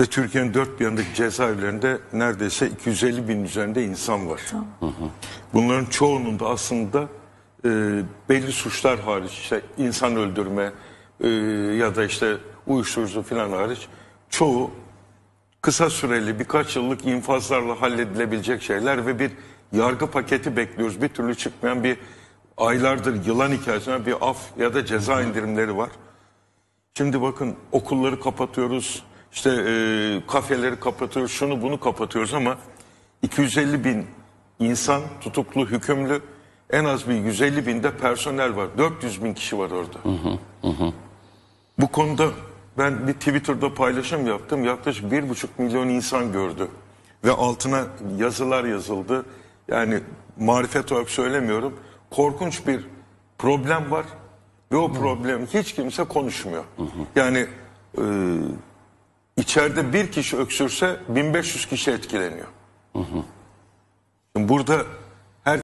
Ve Türkiye'nin dört bir yanındaki cezaevlerinde neredeyse 250 bin üzerinde insan var. Bunların çoğunun da aslında e, belli suçlar hariç işte insan öldürme e, ya da işte uyuşturucu falan hariç çoğu kısa süreli birkaç yıllık infazlarla halledilebilecek şeyler ve bir yargı paketi bekliyoruz. Bir türlü çıkmayan bir aylardır yılan hikayesine bir af ya da ceza indirimleri var. Şimdi bakın okulları kapatıyoruz, işte e, kafeleri kapatıyoruz, şunu bunu kapatıyoruz ama 250 bin insan tutuklu, hükümlü en az bir 150 binde personel var. 400 bin kişi var orada. Hı hı, hı. Bu konuda ben bir Twitter'da paylaşım yaptım. Yaklaşık bir buçuk milyon insan gördü. Ve altına yazılar yazıldı. Yani marifet olarak söylemiyorum. Korkunç bir problem var. Ve o problem hiç kimse konuşmuyor. Hı hı. Yani e, İçeride bir kişi öksürse 1500 kişi etkileniyor. Hı hı. Burada